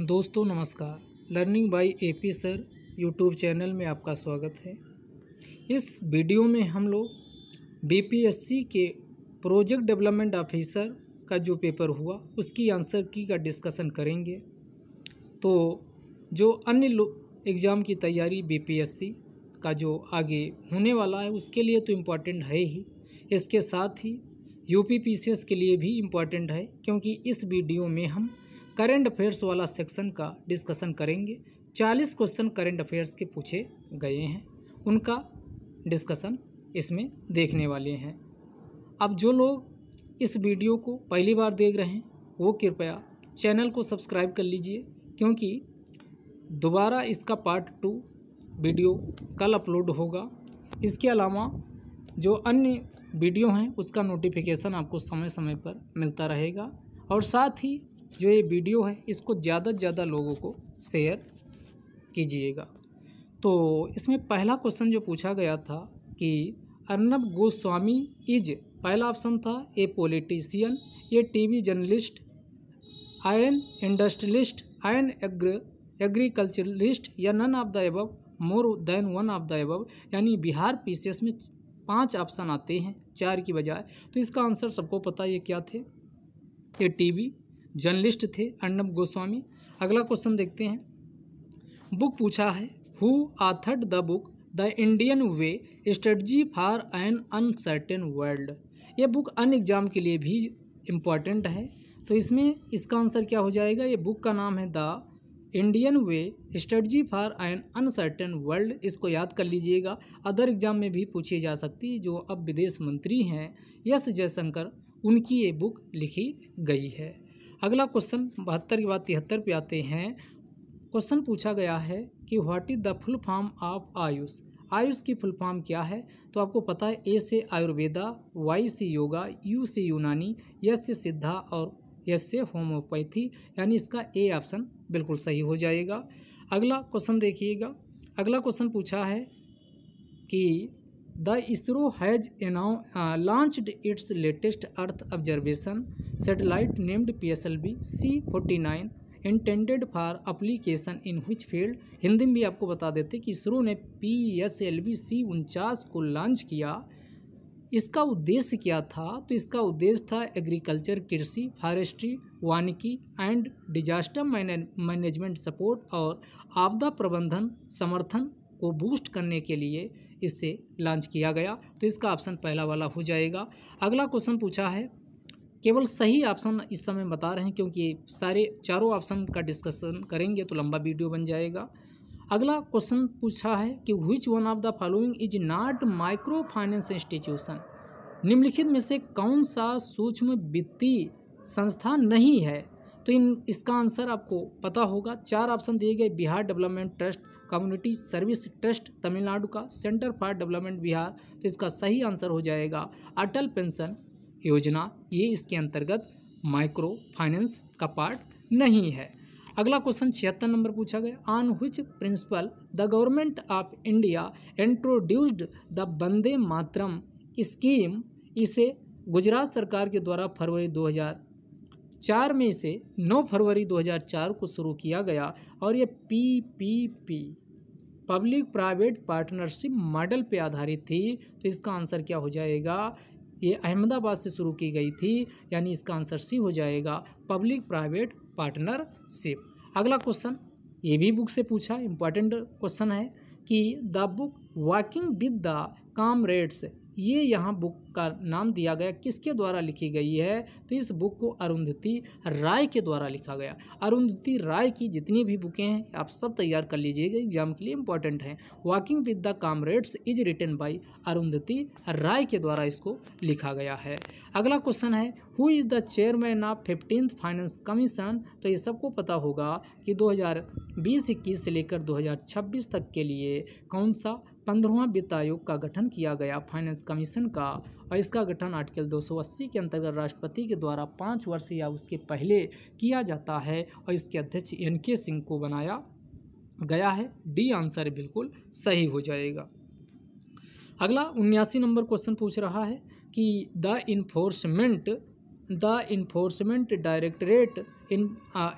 दोस्तों नमस्कार learning by AP sir YouTube channel में आपका स्वागत है इस वीडियो में हम लोग बीपीएससी के प्रोजेक्ट डेवलपमेंट ऑफिसर का जो पेपर हुआ उसकी आंसर की का डिस्कशन करेंगे तो जो अन्य एग्ज़ाम की तैयारी बीपीएससी का जो आगे होने वाला है उसके लिए तो इम्पॉर्टेंट है ही इसके साथ ही यू के लिए भी इम्पॉर्टेंट है क्योंकि इस वीडियो में हम करेंट अफेयर्स वाला सेक्शन का डिस्कशन करेंगे चालीस क्वेश्चन करेंट अफेयर्स के पूछे गए हैं उनका डिस्कशन इसमें देखने वाले हैं अब जो लोग इस वीडियो को पहली बार देख रहे हैं वो कृपया चैनल को सब्सक्राइब कर लीजिए क्योंकि दोबारा इसका पार्ट टू वीडियो कल अपलोड होगा इसके अलावा जो अन्य वीडियो हैं उसका नोटिफिकेशन आपको समय समय पर मिलता रहेगा और साथ ही जो ये वीडियो है इसको ज़्यादा से ज़्यादा लोगों को शेयर कीजिएगा तो इसमें पहला क्वेश्चन जो पूछा गया था कि अर्नब गोस्वामी इज पहला ऑप्शन था a politician a TV journalist an industrialist an agri agriculturalist या none of the above more than one of the above यानी बिहार पीसीएस में पांच ऑप्शन आते हैं चार की बजाय तो इसका आंसर सबको पता ये क्या थे ये टीवी जर्नलिस्ट थे अर्णब गोस्वामी अगला क्वेश्चन देखते हैं बुक पूछा है who authored the book the Indian way strategy for an uncertain world ये बुक अन एग्ज़ाम के लिए भी इम्पॉर्टेंट है तो इसमें इसका आंसर क्या हो जाएगा ये बुक का नाम है the Indian way strategy for an uncertain world इसको याद कर लीजिएगा अदर एग्ज़ाम में भी पूछी जा सकती है जो अब विदेश मंत्री हैं यश जयशंकर उनकी ये बुक लिखी गई है अगला क्वेश्चन बहत्तर के बाद तिहत्तर पे आते हैं क्वेश्चन पूछा गया है कि what is the full form of AYUSH AYUSH की फुल फॉर्म क्या है तो आपको पता है ए से आयुर्वेदा वाई से योगा यू से यूनानी यस से सिद्धा और यस से होम्योपैथी यानी इसका ए ऑप्शन बिल्कुल सही हो जाएगा अगला क्वेश्चन देखिएगा अगला क्वेश्चन पूछा है कि the ISRO launch its latest earth observation satellite named P S L V C forty nine intended for application in which field Hindi में भी आपको बता देते कि इसरो ने P S L V C उनचास को लॉन्च किया इसका उद्देश्य क्या था तो इसका उद्देश्य था एग्रीकल्चर कृषि फॉरेस्ट्री वानिकी एंड डिजास्टर मैनेजमेंट सपोर्ट और आपदा प्रबंधन समर्थन को बूस्ट करने के लिए इससे लॉन्च किया गया तो इसका ऑप्शन पहला वाला हो जाएगा अगला क्वेश्चन पूछा है केवल सही ऑप्शन इस समय बता रहे हैं क्योंकि सारे चारों ऑप्शन का डिस्कशन करेंगे तो लंबा वीडियो बन जाएगा अगला क्वेश्चन पूछा है कि which one of the following is not micro finance institution निम्नलिखित में से कौन सा सूक्ष्म वित्तीय संस्था नहीं है तो इन इसका आंसर आपको पता होगा चार ऑप्शन दिए गए Bihar development trust community service trust Tamil Nadu का सेंटर फॉर डेवलपमेंट बिहार तो इसका सही आंसर हो जाएगा अटल पेंशन योजना ये इसके अंतर्गत माइक्रो फाइनेंस का पार्ट नहीं है अगला क्वेश्चन छिहत्तर नंबर पूछा गया on which principle the government of India introduced the Bande Mataram scheme इसे गुजरात सरकार के द्वारा फरवरी 2004 में इसे 9 फरवरी 2004 को शुरू किया गया और ये P P P public private partnership model पे आधारित थी तो इसका आंसर क्या हो जाएगा ये अहमदाबाद से शुरू की गई थी यानी इसका आंसर सी हो जाएगा पब्लिक प्राइवेट पार्टनरशिप अगला क्वेश्चन ये भी बुक से पूछा इंपॉर्टेंट क्वेश्चन है कि the book working with the comrades ये यहाँ बुक का नाम दिया गया किसके द्वारा लिखी गई है तो इस बुक को अरुंधति राय के द्वारा लिखा गया अरुंधति राय की जितनी भी बुकें हैं आप सब तैयार कर लीजिएगा एग्जाम के लिए इंपॉर्टेंट हैं walking with the comrades is written by Arundhati Roy के द्वारा इसको लिखा गया है अगला क्वेश्चन है who is the chairman of fifteenth finance commission तो ये सबको पता होगा कि दो 21 से लेकर 2026 तक के लिए कौन सा पंद्रहवा वित्त आयोग का गठन किया गया फाइनेंस कमीशन का और इसका गठन आर्टिकल 280 के अंतर्गत राष्ट्रपति के द्वारा पाँच वर्ष या उसके पहले किया जाता है और इसके अध्यक्ष एन के सिंह को बनाया गया है डी आंसर बिल्कुल सही हो जाएगा अगला उन्यासी नंबर क्वेश्चन पूछ रहा है कि the enforcement the enforcement directorate in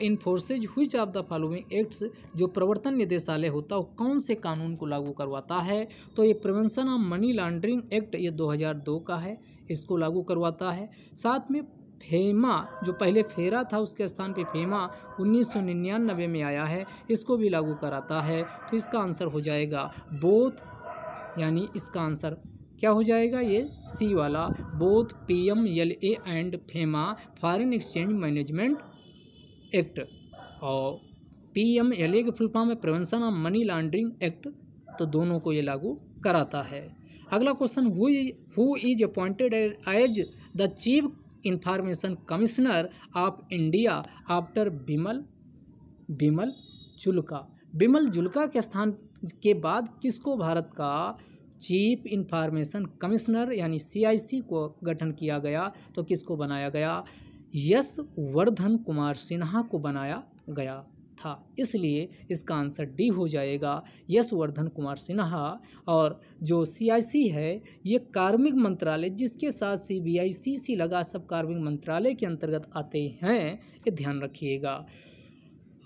enforces which of the following acts जो प्रवर्तन निदेशालय होता है कौन से कानून को लागू करवाता है तो ये prevention of money laundering act ये 2002 का है इसको लागू करवाता है साथ में फेमा जो पहले फेरा था उसके स्थान पे फेमा 1999 में आया है इसको भी लागू कराता है तो इसका आंसर हो जाएगा बोथ यानी इसका आंसर क्या हो जाएगा ये सी वाला both P M L and FEMA foreign exchange management act और पी एम एल ए के फुल फॉर्म है prevention of money laundering act तो दोनों को ये लागू कराता है अगला question who who is appointed as the chief information commissioner of India after Bimal Bimal Julka Bimal Julka के स्थान के बाद किसको भारत का चीफ इंफॉर्मेशन कमिश्नर यानी सीआईसी को गठन किया गया तो किसको बनाया गया यशवर्धन कुमार सिन्हा को बनाया गया था इसलिए इसका आंसर डी हो जाएगा यशवर्धन कुमार सिन्हा और जो सीआईसी है ये कार्मिक मंत्रालय जिसके साथ सी सी लगा सब कार्मिक मंत्रालय के अंतर्गत आते हैं ये ध्यान रखिएगा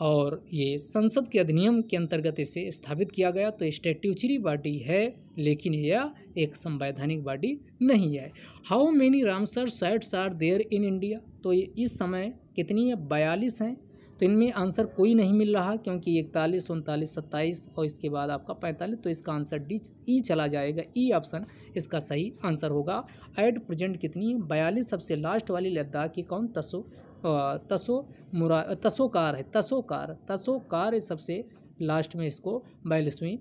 और ये संसद के अधिनियम के अंतर्गत इसे स्थापित किया गया तो स्टेट्यूचरी बॉडी है लेकिन यह एक संवैधानिक बॉडी नहीं है how many Ramsar sites are there in India तो ये इस समय कितनी है बयालीस हैं तो इनमें आंसर कोई नहीं मिल रहा क्योंकि इकतालीस उनतालीस सत्ताईस और इसके बाद आपका पैंतालीस तो इसका आंसर डी ई चला जाएगा ई ऑप्शन इसका सही आंसर होगा एट प्रेजेंट कितनी बयालीस सबसे लास्ट वाली लद्दाख की कौन तसो तसो मुरा तसोकार है तसोकार तसोकार सबसे लास्ट में इसको बयालीसवीं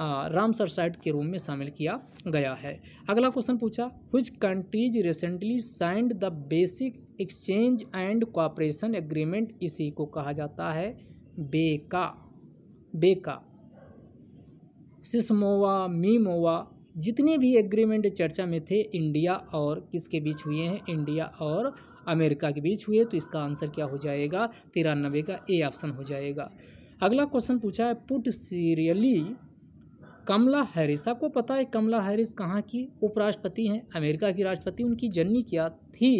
रामसर साइट के रूम में शामिल किया गया है अगला क्वेश्चन पूछा whose countries recently signed the basic exchange and cooperation agreement इसी को कहा जाता है बेका बेका सिसमोवा मीमोवा जितने भी एग्रीमेंट चर्चा में थे इंडिया और किसके बीच हुए हैं इंडिया और अमेरिका के बीच हुए तो इसका आंसर क्या हो जाएगा तिरानबे का ए ऑप्शन हो जाएगा अगला क्वेश्चन पूछा है पुट सीरियली कमला हैरिस आपको पता है कमला हैरिस कहाँ की उपराष्ट्रपति हैं अमेरिका की राष्ट्रपति उनकी जननी क्या थी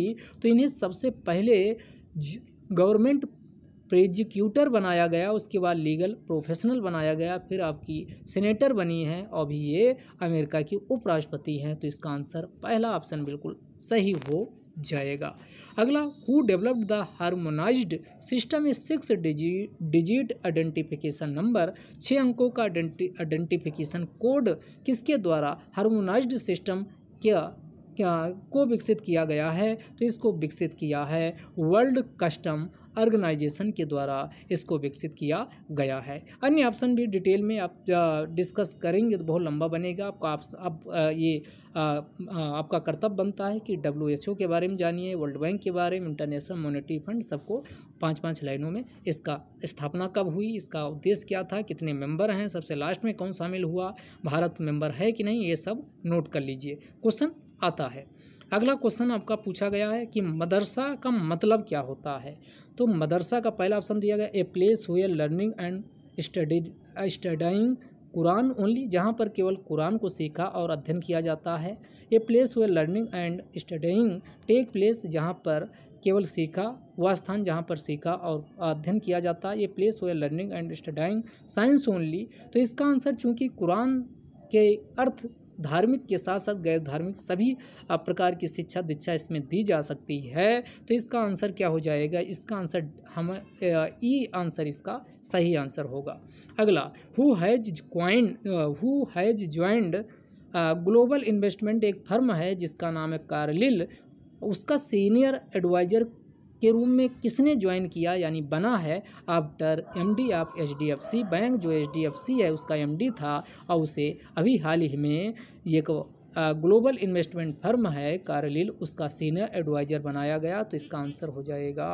तो इन्हें सबसे पहले गवर्नमेंट प्रेजिक्यूटर बनाया गया उसके बाद लीगल प्रोफेशनल बनाया गया फिर आपकी सेनेटर बनी है और भी ये अमेरिका की उपराष्ट्रपति हैं तो इसका आंसर पहला ऑप्शन बिल्कुल सही हो जाएगा अगला who developed the harmonise system is six digit identification number छः अंकों का आइडेंटिफिकेशन कोड किसके द्वारा हारमोनाइज सिस्टम क्या को विकसित किया गया है तो इसको विकसित किया है वर्ल्ड कस्टम ऑर्गेनाइजेशन के द्वारा इसको विकसित किया गया है अन्य ऑप्शन भी डिटेल में आप डिस्कस करेंगे तो बहुत लंबा बनेगा आपका आप, आप ये आ, आपका कर्तव्य बनता है कि डब्ल्यू के बारे में जानिए वर्ल्ड बैंक के बारे में इंटरनेशनल मॉनेटरी फंड सबको पाँच पाँच लाइनों में इसका स्थापना कब हुई इसका उद्देश्य क्या था कितने मेंबर हैं सबसे लास्ट में कौन शामिल हुआ भारत मेंबर है कि नहीं ये सब नोट कर लीजिए क्वेश्चन आता है अगला क्वेश्चन आपका पूछा गया है कि मदरसा का मतलब क्या होता है तो मदरसा का पहला ऑप्शन दिया गया a place where learning and study studying Quran only जहाँ पर केवल कुरान को सीखा और अध्ययन किया जाता है a place where learning and studying take place जहाँ पर केवल सीखा वह स्थान जहाँ पर सीखा और अध्ययन किया जाता है ये place where learning and studying science only तो इसका आंसर चूँकि कुरान के अर्थ धार्मिक के साथ साथ गैर धार्मिक सभी प्रकार की शिक्षा दीक्षा इसमें दी जा सकती है तो इसका आंसर क्या हो जाएगा इसका आंसर हम ई आंसर इसका सही आंसर होगा अगला who has coin who has joined global investment एक फर्म है जिसका नाम है कार्लिल उसका सीनियर एडवाइजर के रूम में किसने ज्वाइन किया यानी बना है after MD of C bank जो सी है उसका एमडी था और उसे अभी हाल ही में एक ग्लोबल इन्वेस्टमेंट फर्म है कारलिल उसका सीनियर एडवाइज़र बनाया गया तो इसका आंसर हो जाएगा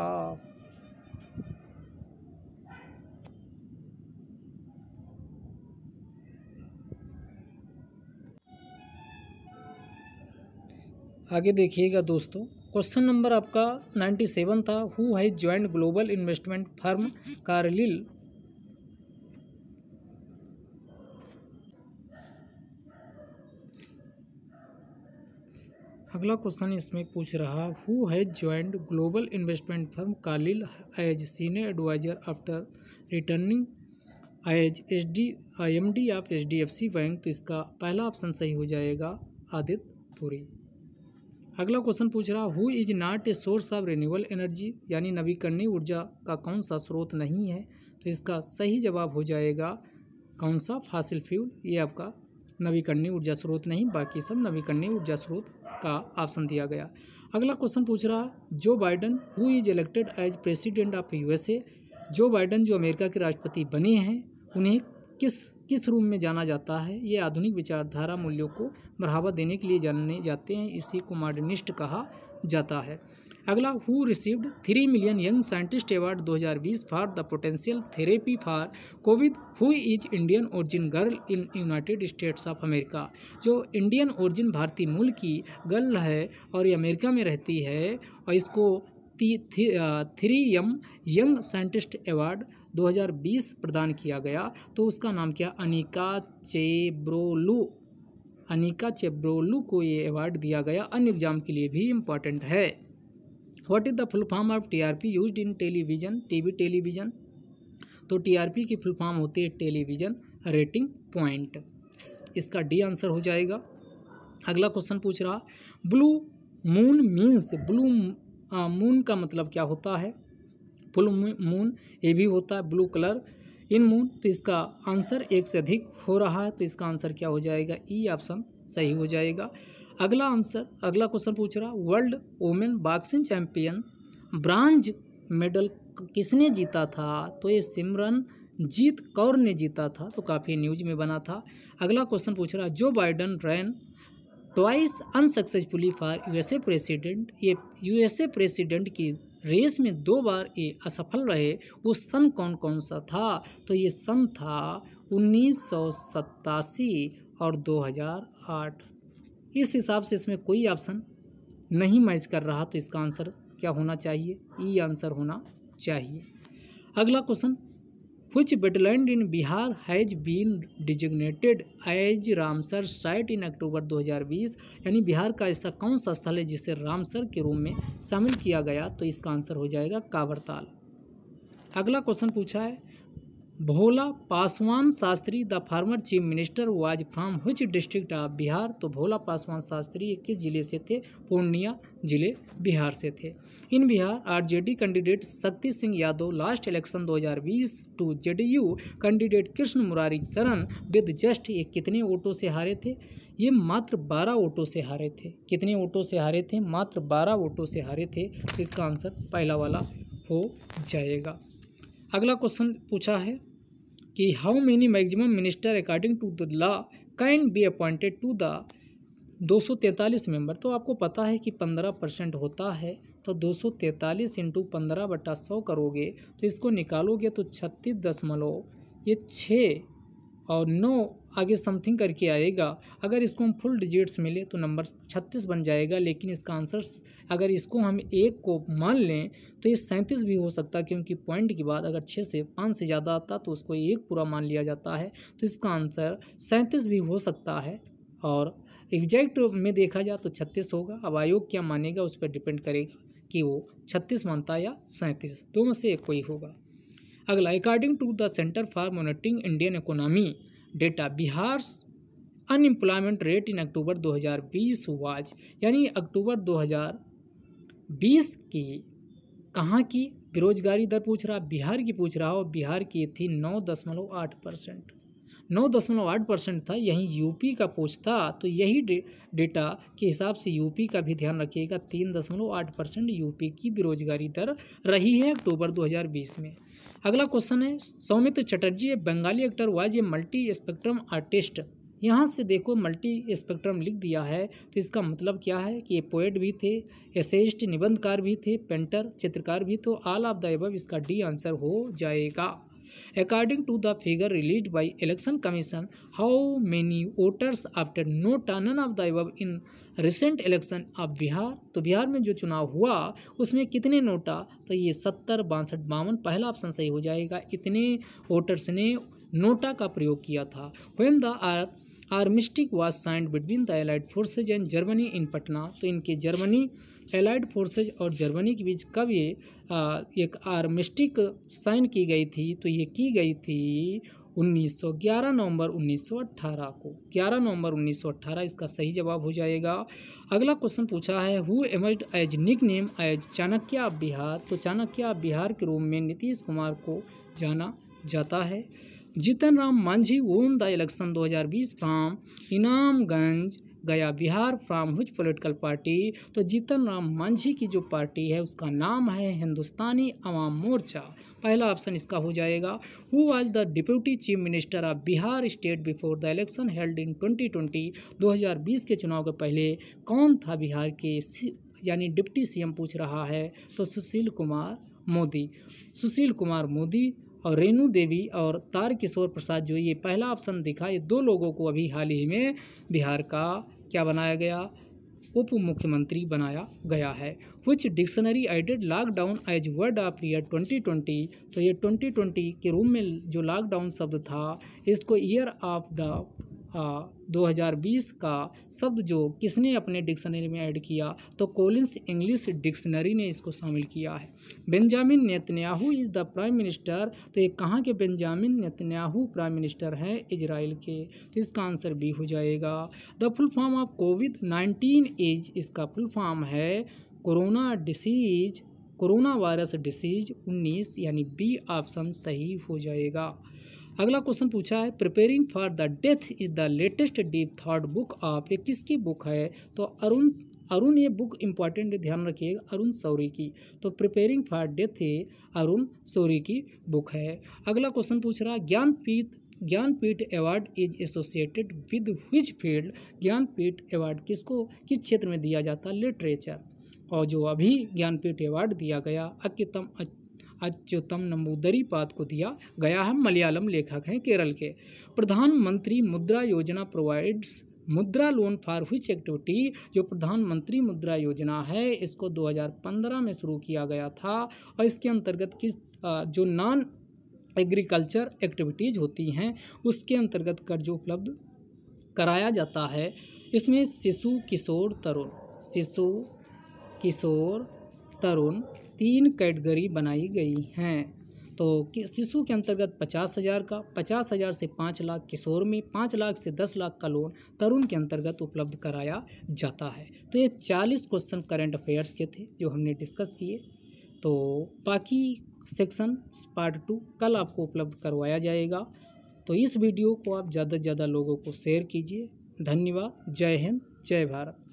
आगे देखिएगा दोस्तों क्वेश्चन नंबर आपका 97 था who has joined global investment firm Carlyle अगला क्वेश्चन इसमें पूछ रहा who has joined global investment firm Carlyle as senior advisor after retiring as H D I M D of H D F C bank तो इसका पहला option सही हो जाएगा आदित्य पुरी अगला क्वेश्चन पूछ रहा who is not a source of renewal energy यानी नवीकरणीय ऊर्जा का कौन सा स्रोत नहीं है तो इसका सही जवाब हो जाएगा कौन सा फासिल फ्यूल ये आपका नवीकरणीय ऊर्जा स्रोत नहीं बाकी सब नवीकरणीय ऊर्जा स्रोत का ऑप्शन दिया गया अगला क्वेश्चन पूछ रहा Joe Biden who is elected as president of USA Joe Biden जो अमेरिका के राष्ट्रपति बने हैं उन्हें किस किस रूम में जाना जाता है ये आधुनिक विचारधारा मूल्यों को बढ़ावा देने के लिए जाने जाते हैं इसी को मॉडर्निस्ट कहा जाता है अगला who received three million young scientist award 2020 for the potential therapy for COVID who is Indian origin girl in United States of America जो इंडियन ओरिजिन भारतीय मूल की गर्ल है और ये अमेरिका में रहती है और इसको three M young scientist award 2020 प्रदान किया गया तो उसका नाम क्या अनिका चेब्रोलू अनिका चेब्रोलू को ये अवार्ड दिया गया अन्य एग्जाम के लिए भी इम्पॉर्टेंट है what is the full form of TRP used in television TV television तो टीआरपी की फुल फॉर्म होती है टेलीविज़न रेटिंग पॉइंट इसका डी आंसर हो जाएगा अगला क्वेश्चन पूछ रहा blue moon means blue moon का मतलब क्या होता है फुल मून ये भी होता है ब्लू कलर इन मून तो इसका आंसर एक से अधिक हो रहा है तो इसका आंसर क्या हो जाएगा ई e ऑप्शन सही हो जाएगा अगला आंसर अगला क्वेश्चन पूछ रहा world women boxing champion bronze medal किसने जीता था तो ये सिमरन जीत कौर ने जीता था तो काफ़ी न्यूज में बना था अगला क्वेश्चन पूछ रहा Joe Biden ran twice unsuccessfully for USA president ये यूएसए प्रेसिडेंट की रेस में दो बार ये असफल रहे वो सन कौन कौन सा था तो ये सन था उन्नीस और 2008 इस हिसाब से इसमें कोई ऑप्शन नहीं मैच कर रहा तो इसका आंसर क्या होना चाहिए ई e आंसर होना चाहिए अगला question which wetland in Bihar has been designated as Ramsar site in October 2020 यानी बिहार का ऐसा कौन सा स्थल है जिसे रामसर के रूप में शामिल किया गया तो इसका आंसर हो जाएगा कांवरताल अगला क्वेश्चन पूछा है Bhola Paswan Shastri the former chief minister was from which district of Bihar तो भोला पासवान शास्त्री किस जिले से थे पूर्णिया जिले बिहार से थे इन Bihar RJD candidate Shakti Singh Yadav last election 2020 to JDU candidate Krishna Murari Sharan with just ये कितने वोटों से हारे थे ये मात्र बारह वोटों से हारे थे कितने वोटों से हारे थे मात्र बारह वोटों से हारे थे इसका आंसर पहला वाला हो जाएगा अगला क्वेश्चन पूछा है कि how many maximum minister according to the law can be appointed to the 243 member तो आपको पता है कि 15 परसेंट होता है तो 243 इंटू पंद्रह बटा सौ करोगे तो इसको निकालोगे तो छत्तीस दशमलव ये छः और नो आगे समथिंग करके आएगा अगर इसको हम फुल डिजिट्स मिले तो नंबर छत्तीस बन जाएगा लेकिन इसका आंसर अगर इसको हम एक को मान लें तो ये सैंतीस भी हो सकता है क्योंकि पॉइंट के बाद अगर छः से पाँच से ज़्यादा आता तो उसको एक पूरा मान लिया जाता है तो इसका आंसर सैंतीस भी हो सकता है और एग्जैक्ट में देखा जाए तो छत्तीस होगा अब आयोग क्या मानेगा उस पर डिपेंड करेगा कि वो छत्तीस मानता है या सैंतीस दोनों से एक कोई होगा अगला according to the centre for monitoring Indian economy data Bihar unemployment rate in October 2020 हजार यानी अक्टूबर 2020 की कहाँ की बेरोजगारी दर पूछ रहा बिहार की पूछ रहा और बिहार की थी नौ दशमलव आठ परसेंट नौ दशमलव आठ परसेंट था यहीं यूपी का पूछता तो यही डे, डेटा के हिसाब से यूपी का भी ध्यान रखिएगा तीन दशमलव आठ परसेंट यूपी की बेरोजगारी दर रही है अक्टूबर दो में अगला क्वेश्चन है Soumitra Chatterjee Bengali actor was a multi spectrum artist यहाँ से देखो मल्टी स्पेक्ट्रम लिख दिया है तो इसका मतलब क्या है कि ये पोएट भी थे एसेस्ट निबंधकार भी थे पेंटर चित्रकार भी तो ऑल ऑफ द एब इसका डी आंसर हो जाएगा According to the figure released by Election Commission, how many voters after no none of the above in recent election अब बिहार तो बिहार में जो चुनाव हुआ उसमें कितने नोटा तो ये सत्तर बासठ बावन पहला ऑप्शन सही हो जाएगा इतने वोटर्स ने नोटा का प्रयोग किया था when the earth armistice was signed between the allied forces and Germany in Patna तो इनके जर्मनी एलाइड फोर्सेज और जर्मनी के बीच कब ये एक आर्मिस्टिक साइन की गई थी तो ये की गई थी 1911 नवंबर 1918 को 11 नवंबर 1918 इसका सही जवाब हो जाएगा अगला क्वेश्चन पूछा है who emerge as nick name as Chanakya Bihar तो चाणक्य बिहार के रूप में नीतीश कुमार को जाना जाता है Jitan Ram Manjhi won the election 2020 from Inamganj Gaya Bihar from whose political party तो जीतन राम मांझी की जो पार्टी है उसका नाम है हिंदुस्तानी अवाम मोर्चा पहला ऑप्शन इसका हो जाएगा who was the deputy chief minister of Bihar state before the election held in 2020 2020 के चुनाव के पहले कौन था बिहार के यानी डिप्टी सीएम पूछ रहा है तो सुशील कुमार मोदी सुशील कुमार मोदी और रेणु देवी और तार किशोर प्रसाद जो ये पहला ऑप्शन दिखा ये दो लोगों को अभी हाल ही में बिहार का क्या बनाया गया उप मुख्यमंत्री बनाया गया है which dictionary added lockdown as word of year 2020 तो ये 2020 के रूम में जो लॉकडाउन शब्द था इसको ईयर ऑफ द 2020 का शब्द जो किसने अपने डिक्शनरी में ऐड किया तो कोलिंस इंग्लिश डिक्शनरी ने इसको शामिल किया है Benjamin Netanyahu is the prime minister तो ये कहाँ के बेंजामिन नेतन्याहू प्राइम मिनिस्टर हैं इजराइल के तो इसका आंसर बी हो जाएगा the full form of covid nineteen is इसका फुल फॉर्म है corona disease corona virus disease उन्नीस यानी बी ऑप्शन सही हो जाएगा अगला क्वेश्चन पूछा है preparing for the death is the latest deep thought book of ये किसकी बुक है तो अरुण अरुण ये बुक इंपॉर्टेंट ध्यान रखिएगा अरुण सौरी की तो प्रिपेयरिंग फॉर डेथ ये अरुण सौरी की बुक है अगला क्वेश्चन पूछ रहा Jnanpith Jnanpith award is associated with which field Jnanpith award किसको किस क्षेत्र में दिया जाता है लिटरेचर और जो अभी ज्ञानपीठ अवार्ड दिया गया अकितम अच्युतम नमोदरी पाद को दिया गया है मलयालम लेखक हैं केरल के प्रधानमंत्री मुद्रा योजना प्रोवाइड्स मुद्रा लोन फॉर हुच एक्टिविटी जो प्रधानमंत्री मुद्रा योजना है इसको 2015 में शुरू किया गया था और इसके अंतर्गत किस जो नॉन एग्रीकल्चर एक्टिविटीज़ होती हैं उसके अंतर्गत कर्ज उपलब्ध कराया जाता है इसमें शिशु किशोर तरुण शिशु किशोर तरुण तीन कैटगरी बनाई गई हैं तो शिशु के अंतर्गत पचास हज़ार का पचास हज़ार से पाँच लाख किशोर में पाँच लाख से दस लाख का लोन तरुण के अंतर्गत उपलब्ध कराया जाता है तो ये चालीस क्वेश्चन करंट अफेयर्स के थे जो हमने डिस्कस किए तो बाकी सेक्शन पार्ट टू कल आपको उपलब्ध करवाया जाएगा तो इस वीडियो को आप ज़्यादा से ज़्यादा लोगों को शेयर कीजिए धन्यवाद जय हिंद जय भारत